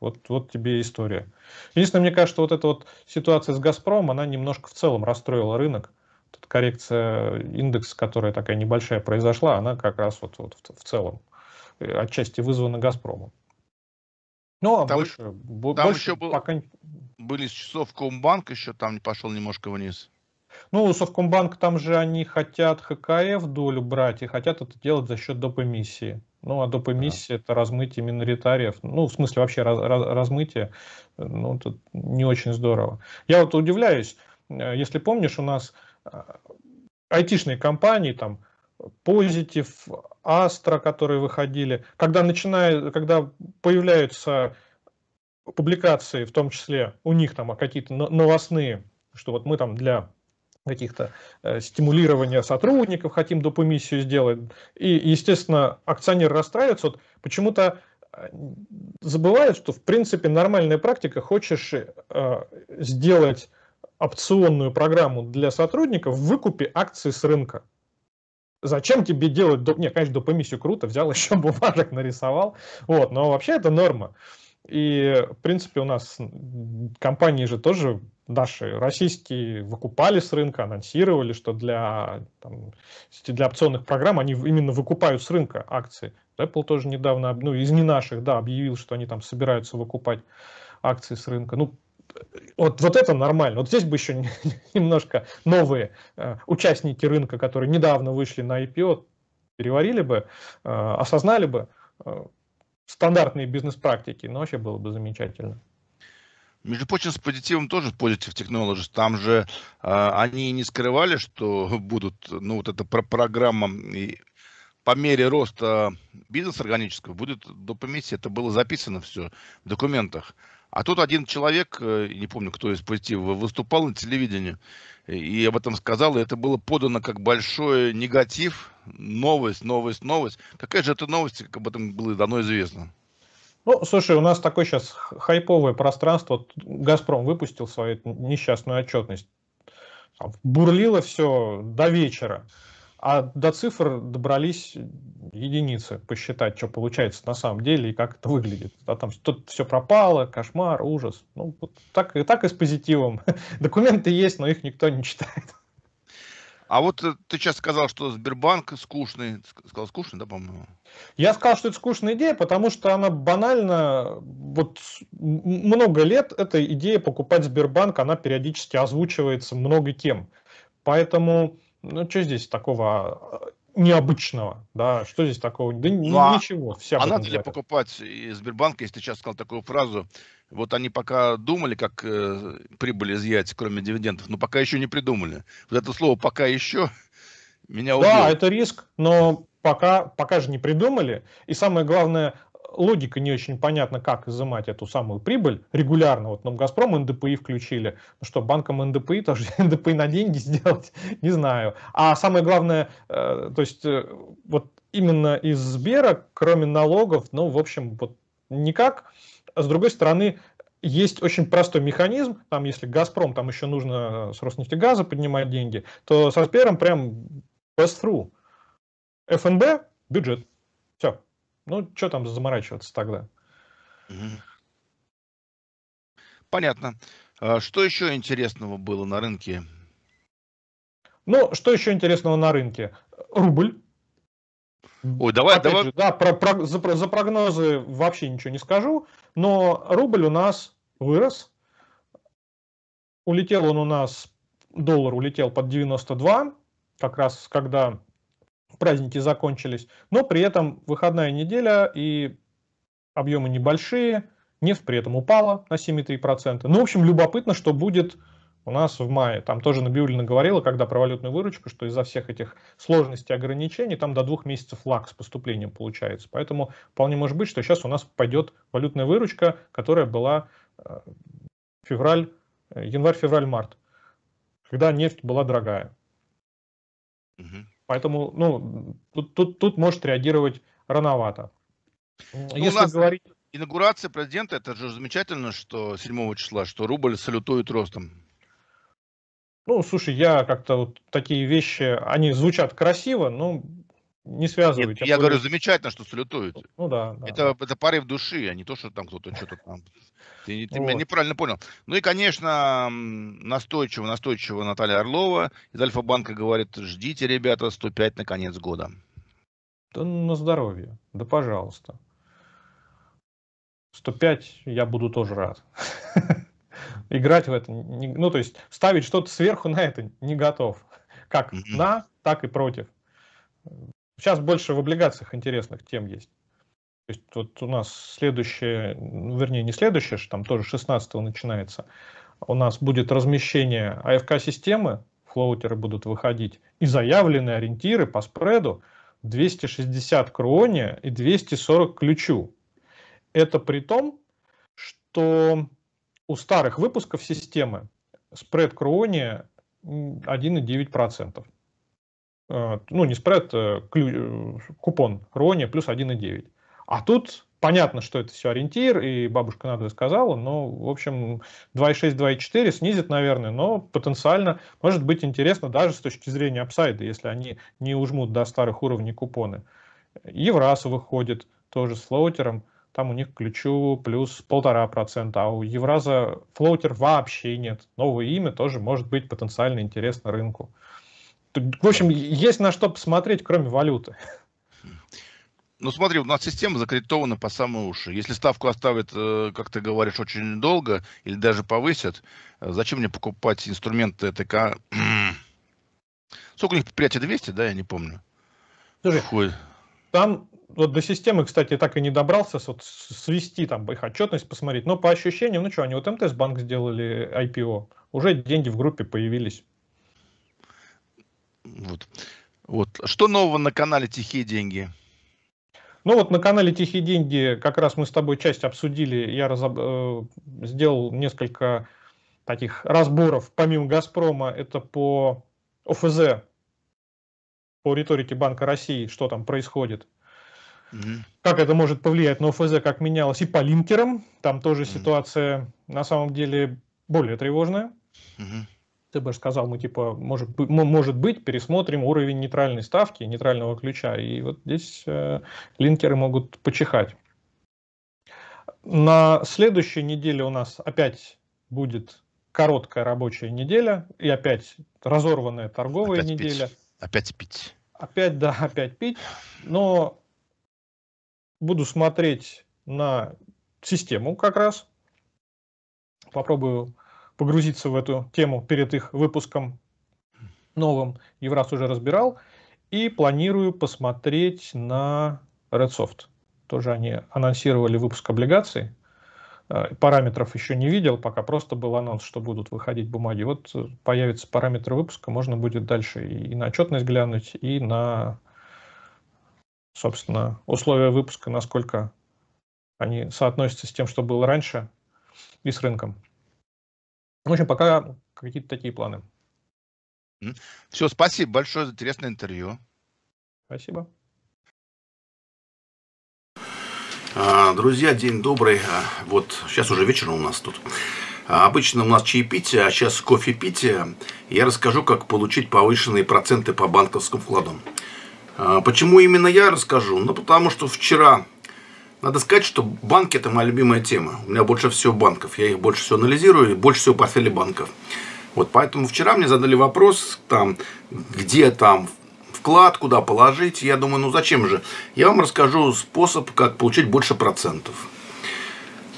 Speaker 2: вот, вот тебе история. Единственное, мне кажется, вот эта вот ситуация с «Газпромом», она немножко в целом расстроила рынок. Тут коррекция индекс которая такая небольшая произошла, она как раз вот, вот в целом э, отчасти вызвана «Газпромом». Ну, а там, больше, там больше еще был, пока... были с часов Комбанк еще там пошел немножко вниз. Ну, Совкомбанк, там же они хотят ХКФ долю брать и хотят это делать за счет доп. эмиссии. Ну, а доп. эмиссия да. это размытие миноритариев. Ну, в смысле вообще раз, раз, размытие. Ну, это не очень здорово. Я вот удивляюсь, э, если помнишь, у нас э, айтишные компании, там, Позитив, Астра, которые выходили, когда начинают, когда появляются публикации, в том числе у них там а какие-то новостные, что вот мы там для каких-то э, стимулирования сотрудников, хотим доп. миссию сделать. И, естественно, акционер расстраивается. Вот почему-то э, забывают, что, в принципе, нормальная практика, хочешь э, сделать опционную программу для сотрудников, в выкупе акции с рынка. Зачем тебе делать доп... Не, конечно, доп. круто, взял еще бумажек, нарисовал. Вот, но вообще это норма. И, в принципе, у нас компании же тоже наши российские выкупали с рынка, анонсировали, что для, там, для опционных программ они именно выкупают с рынка акции. Apple тоже недавно, ну, из не наших, да, объявил, что они там собираются выкупать акции с рынка. Ну, вот, вот это нормально. Вот здесь бы еще немножко новые э, участники рынка, которые недавно вышли на IPO, переварили бы, э, осознали бы э, стандартные бизнес-практики, ну, вообще было бы замечательно.
Speaker 1: Между прочим, с позитивом тоже Positive Technologies. Там же э, они не скрывали, что будут, ну, вот эта про программа и по мере роста бизнеса органического будет до поместья. Это было записано все в документах. А тут один человек, э, не помню, кто из позитива, выступал на телевидении и об этом сказал, и это было подано как большой негатив, новость, новость, новость. Какая же это новость, как об этом было давно известно.
Speaker 2: Ну, слушай, у нас такое сейчас хайповое пространство. Газпром выпустил свою несчастную отчетность. бурлило все до вечера. А до цифр добрались единицы, посчитать, что получается на самом деле и как это выглядит. А там тут все пропало, кошмар, ужас. Ну, вот так, и так и с позитивом. Документы есть, но их никто не читает. А
Speaker 1: вот э, ты сейчас сказал, что Сбербанк скучный. Сказал скучный, да, по-моему?
Speaker 2: Я сказал, что это скучная идея, потому что она банально, вот много лет эта идея покупать Сбербанк, она периодически озвучивается много кем. Поэтому, ну что здесь такого а, а, необычного, да, что здесь такого? Да ну, а, ничего. Вся а надо ли говорят.
Speaker 1: покупать Сбербанк, если ты сейчас сказал такую фразу, вот они пока думали, как э, прибыль изъять, кроме дивидендов, но пока еще не придумали. Вот это слово «пока еще»
Speaker 2: меня убило. Да, это риск, но пока, пока же не придумали. И самое главное, логика не очень понятна, как изымать эту самую прибыль регулярно. Вот нам «Газпром» НДПИ включили. Ну что, банкам НДПИ тоже НДПИ на деньги сделать? Не знаю. А самое главное, э, то есть э, вот именно из Сбера, кроме налогов, ну, в общем, вот никак. С другой стороны, есть очень простой механизм, там, если «Газпром», там еще нужно э, с Роснефтегаза поднимать деньги, то со Сбером прям pass-through. ФНБ – бюджет. Все, ну, что там заморачиваться тогда? Понятно.
Speaker 1: А что еще интересного было на рынке?
Speaker 2: Ну, что еще интересного на рынке? Рубль. Ой, давай, Опять давай. Же, да, про, про, за, про, за прогнозы вообще ничего не скажу, но рубль у нас вырос. Улетел он у нас, доллар улетел под 92, как раз когда праздники закончились, но при этом выходная неделя и объемы небольшие, нефть при этом упала на 7,3%. Ну, в общем, любопытно, что будет у нас в мае. Там тоже Набиулина говорила, когда про валютную выручку, что из-за всех этих сложностей ограничений там до двух месяцев лаг с поступлением получается. Поэтому вполне может быть, что сейчас у нас пойдет валютная выручка, которая была э, февраль, э, январь, февраль, март, когда нефть была дорогая. Угу. Поэтому ну, тут, тут, тут может реагировать рановато. Ну, Если у нас говорить...
Speaker 1: Инаугурация президента, это же замечательно, что 7 числа, что рубль салютует ростом.
Speaker 2: Ну, слушай, я как-то вот такие вещи, они звучат красиво, но не связывайте. Нет, я говорю,
Speaker 1: замечательно, что салютуете. Ну да. да. Это, это в души, а не то, что там кто-то что-то там... Ты, ты вот. меня неправильно понял. Ну и, конечно, настойчиво, настойчиво Наталья Орлова из Альфа-банка говорит, ждите, ребята, 105 на конец года.
Speaker 2: Да на здоровье. Да пожалуйста. 105 я буду тоже рад. Играть в это, не, ну то есть ставить что-то сверху на это не готов. Как mm-hmm. на, так и против. Сейчас больше в облигациях интересных тем есть. То есть вот у нас следующее, ну, вернее не следующее, там тоже 16 начинается, у нас будет размещение АФК-системы, флоутеры будут выходить, и заявленные ориентиры по спреду 260 кроне и 240 ключу. Это при том, что у старых выпусков системы спред кроне 1,9%. Э, ну не спред, э, э, купон Рони плюс 1,9. А тут понятно, что это все ориентир, и бабушка надо сказала, но, в общем, 2,6, 2,4 снизит, наверное, но потенциально может быть интересно даже с точки зрения апсайда, если они не ужмут до старых уровней купоны. Евраз выходит тоже с флоутером, там у них ключу плюс полтора процента, а у Евраза флоутер вообще нет. Новое имя тоже может быть потенциально интересно рынку. В общем, есть на что посмотреть, кроме валюты. Ну смотри, у нас система
Speaker 1: закредитована по самые уши. Если ставку оставят, э, как ты говоришь, очень долго или даже повысят, э, зачем мне покупать инструменты ТК? Сколько у них предприятий? 200, да, я не помню.
Speaker 2: Слушай, Хуй. там вот до системы, кстати, так и не добрался, вот свести там их отчетность, посмотреть. Но по ощущениям, ну что, они вот МТС-банк сделали IPO, уже деньги в группе появились. Вот. вот. Что нового на канале «Тихие деньги»? Ну вот на канале «Тихие деньги» как раз мы с тобой часть обсудили. Я разоб... Э, сделал несколько таких разборов. Помимо «Газпрома» это по ОФЗ, по риторике Банка России, что там происходит. Угу. Как это может повлиять на ОФЗ, как менялось. И по линкерам там тоже угу. ситуация на самом деле более тревожная. Угу. Ты бы сказал, мы ну, типа, может, может быть, пересмотрим уровень нейтральной ставки, нейтрального ключа. И вот здесь э, линкеры могут почихать. На следующей неделе у нас опять будет короткая рабочая неделя и опять разорванная торговая опять неделя. Пить. Опять пить. Опять, да, опять пить. Но буду смотреть на систему как раз. Попробую погрузиться в эту тему перед их выпуском новым, Евраз уже разбирал, и планирую посмотреть на Redsoft. Тоже они анонсировали выпуск облигаций, э, параметров еще не видел, пока просто был анонс, что будут выходить бумаги. Вот э, появятся параметры выпуска, можно будет дальше и на отчетность глянуть, и на, собственно, условия выпуска, насколько они соотносятся с тем, что было раньше, и с рынком. В общем, пока какие-то такие планы.
Speaker 1: Все, спасибо большое за интересное интервью. Спасибо. А, друзья, день добрый. А, вот сейчас уже вечер у нас тут. А, обычно у нас чаепитие, а сейчас кофе питие. Я расскажу, как получить повышенные проценты по банковским вкладам. Почему именно я расскажу? Ну, потому что вчера надо сказать, что банки – это моя любимая тема. У меня больше всего банков. Я их больше всего анализирую и больше всего портфеля банков. Вот поэтому вчера мне задали вопрос, там, где там вклад, куда положить. Я думаю, ну зачем же? Я вам расскажу способ, как получить больше процентов.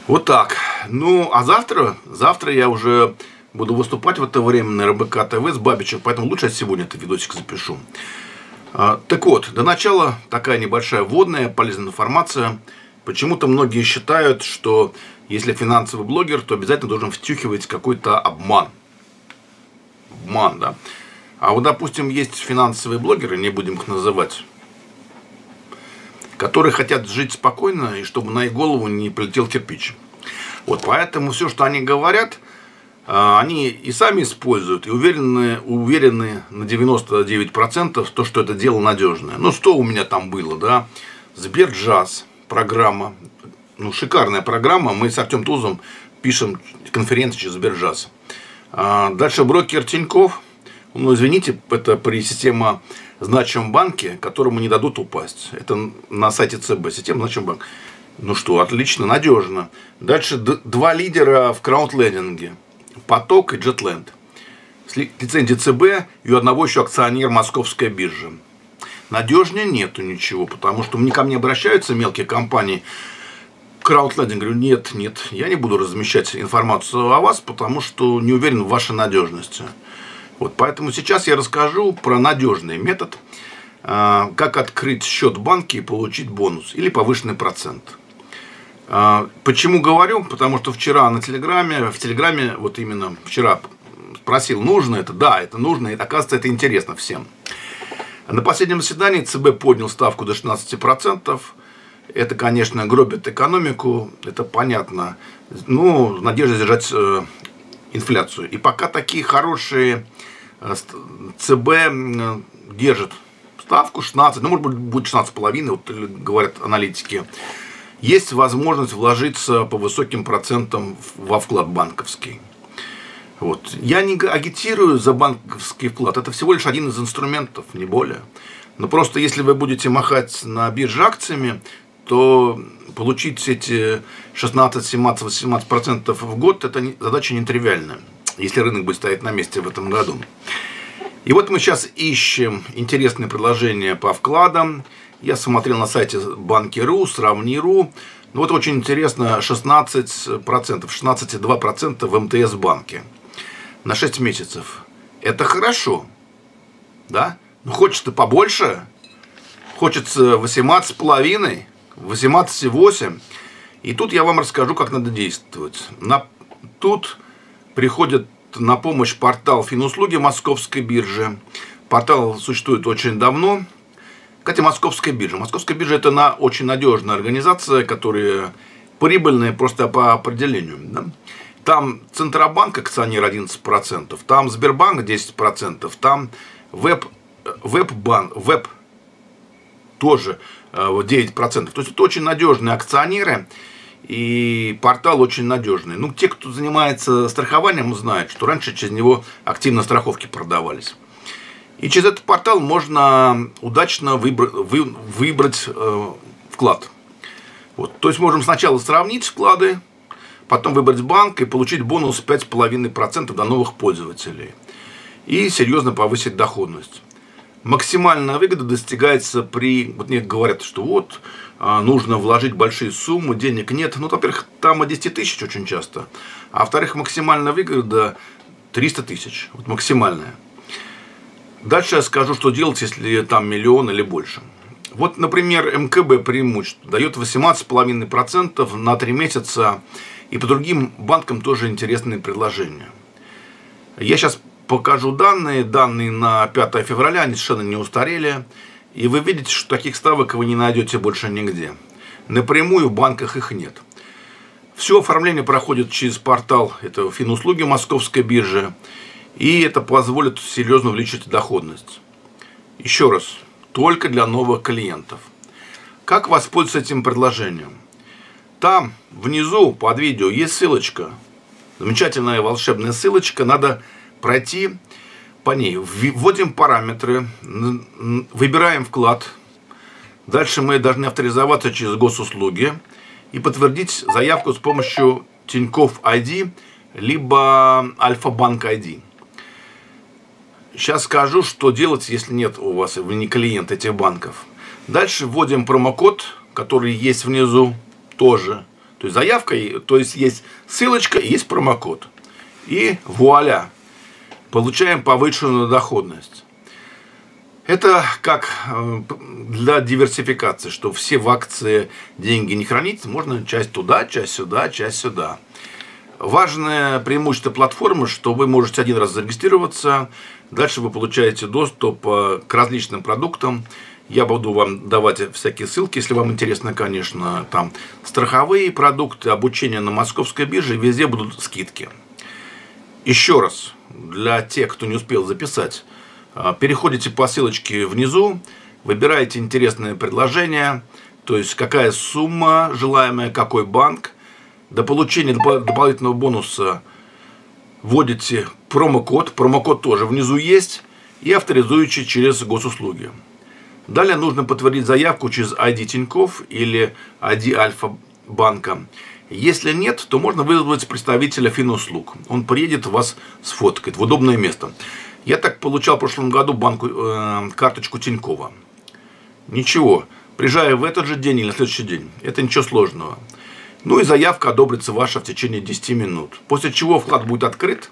Speaker 1: Вот так. Ну, а завтра, завтра я уже буду выступать в это время на РБК ТВ с Бабичем, поэтому лучше я сегодня этот видосик запишу. А, так вот, до начала такая небольшая вводная полезная информация – Почему-то многие считают, что если финансовый блогер, то обязательно должен втюхивать какой-то обман. Обман, да. А вот, допустим, есть финансовые блогеры, не будем их называть, которые хотят жить спокойно и чтобы на их голову не полетел кирпич. Вот поэтому все, что они говорят, э, они и сами используют, и уверены, уверены на 99% то, что это дело надежное. Ну, что у меня там было, да? Сберджаз – программа. Ну, шикарная программа. Мы с Артем Тузом пишем конференцию через Биржас. А, дальше брокер Тиньков. Ну, извините, это при система значимом банке, которому не дадут упасть. Это на сайте ЦБ, система значим банк. Ну что, отлично, надежно. Дальше два лидера в краудлендинге. Поток и Джетленд. С лицензией ЦБ и у одного еще акционер Московской биржи. Надежнее нету ничего, потому что мне ко мне обращаются мелкие компании, краудлендинг, говорю, нет, нет, я не буду размещать информацию о вас, потому что не уверен в вашей надежности. Вот, поэтому сейчас я расскажу про надежный метод, а, как открыть счет банки и получить бонус или повышенный процент. А, почему говорю? Потому что вчера на Телеграме, в Телеграме вот именно вчера спросил, нужно это? Да, это нужно, и оказывается, это интересно всем. На последнем заседании ЦБ поднял ставку до 16%. Это, конечно, гробит экономику, это понятно. Ну, надежда держать э, инфляцию. И пока такие хорошие э, ЦБ э, держит ставку 16, ну, может быть, будет 16,5, вот, говорят аналитики. Есть возможность вложиться по высоким процентам во вклад банковский. Вот. Я не агитирую за банковский вклад, это всего лишь один из инструментов, не более. Но просто если вы будете махать на бирже акциями, то получить эти 16, 17, 18 процентов в год – это задача нетривиальная, если рынок будет стоять на месте в этом году. И вот мы сейчас ищем интересные предложения по вкладам. Я смотрел на сайте банки.ру, сравни.ру. Ну вот очень интересно, 16%, 16,2% в МТС банке на 6 месяцев. Это хорошо. Да? Но ну, хочется побольше. Хочется с половиной, 18,5, 18,8. И тут я вам расскажу, как надо действовать. На... Тут приходит на помощь портал финуслуги Московской биржи. Портал существует очень давно. Кстати, Московская биржа. Московская биржа – это на очень надежная организация, которая прибыльная просто по определению. Да? Там Центробанк акционер 11%, там Сбербанк 10%, там Веб, Веббан, Веб тоже 9%. Э, То есть это очень надежные акционеры и портал очень надежный. Ну, те, кто занимается страхованием, знают, что раньше через него активно страховки продавались. И через этот портал можно удачно выбрать, вы, выбрать э, вклад. Вот. То есть можем сначала сравнить вклады, потом выбрать банк и получить бонус 5,5% до новых пользователей и серьезно повысить доходность. Максимальная выгода достигается при, вот мне говорят, что вот а, нужно вложить большие суммы, денег нет. Ну, во-первых, там и 10 тысяч очень часто. А во-вторых, максимальная выгода 300 тысяч, вот максимальная. Дальше я скажу, что делать, если там миллион или больше. Вот, например, МКБ преимущество дает 18,5% на 3 месяца и по другим банкам тоже интересные предложения. Я сейчас покажу данные. Данные на 5 февраля, они совершенно не устарели. И вы видите, что таких ставок вы не найдете больше нигде. Напрямую в банках их нет. Все оформление проходит через портал, этого финуслуги Московской биржи, и это позволит серьезно увеличить доходность. Еще раз, только для новых клиентов. Как воспользоваться этим предложением? Там внизу под видео есть ссылочка. Замечательная волшебная ссылочка. Надо пройти по ней. Вводим параметры, выбираем вклад. Дальше мы должны авторизоваться через госуслуги и подтвердить заявку с помощью Тиньков ID либо Альфа-банк ID. Сейчас скажу, что делать, если нет у вас, вы не клиент этих банков. Дальше вводим промокод, который есть внизу тоже. То есть заявка, то есть есть ссылочка и есть промокод. И вуаля, получаем повышенную доходность. Это как э, для диверсификации, что все в акции деньги не хранить, можно часть туда, часть сюда, часть сюда. Важное преимущество платформы, что вы можете один раз зарегистрироваться, дальше вы получаете доступ э, к различным продуктам, я буду вам давать всякие ссылки, если вам интересно, конечно, там страховые продукты, обучение на московской бирже, везде будут скидки. Еще раз, для тех, кто не успел записать, а, переходите по ссылочке внизу, выбираете интересное предложение, то есть какая сумма желаемая, какой банк. До получения доп дополнительного бонуса вводите промокод, промокод тоже внизу есть, и авторизуете через госуслуги. Далее нужно подтвердить заявку через ID Тинькофф или ID Альфа банка. Если нет, то можно вызвать представителя финуслуг. Он приедет вас сфоткает в удобное место. Я так получал в прошлом году банку, э, карточку Тинькова. Ничего, приезжаю в этот же день или на следующий день. Это ничего сложного. Ну и заявка одобрится ваша в течение 10 минут. После чего вклад будет открыт,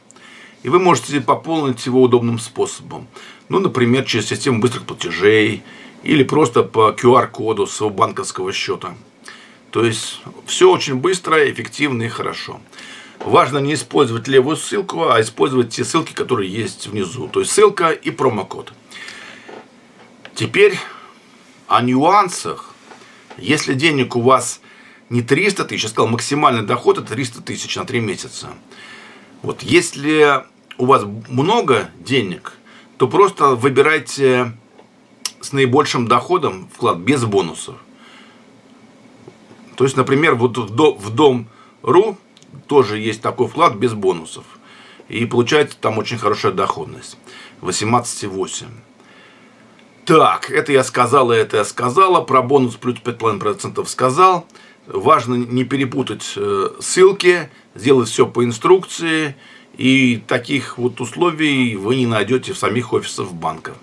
Speaker 1: и вы можете пополнить его удобным способом. Ну, например, через систему быстрых платежей или просто по QR-коду своего банковского счета. То есть все очень быстро, эффективно и хорошо. Важно не использовать левую ссылку, а использовать те ссылки, которые есть внизу. То есть ссылка и промокод. Теперь о нюансах. Если денег у вас не 300 тысяч, я сказал, максимальный доход это 300 тысяч на 3 месяца. Вот если у вас много денег, то просто выбирайте с наибольшим доходом вклад без бонусов. То есть, например, вот в, до, в Дом.ру тоже есть такой вклад без бонусов. И получается там очень хорошая доходность. 18,8. Так, это я сказала, это я сказала. Про бонус плюс 5,5% сказал. Важно не перепутать э, ссылки, сделать все по инструкции. И таких вот условий вы не найдете в самих офисах банков.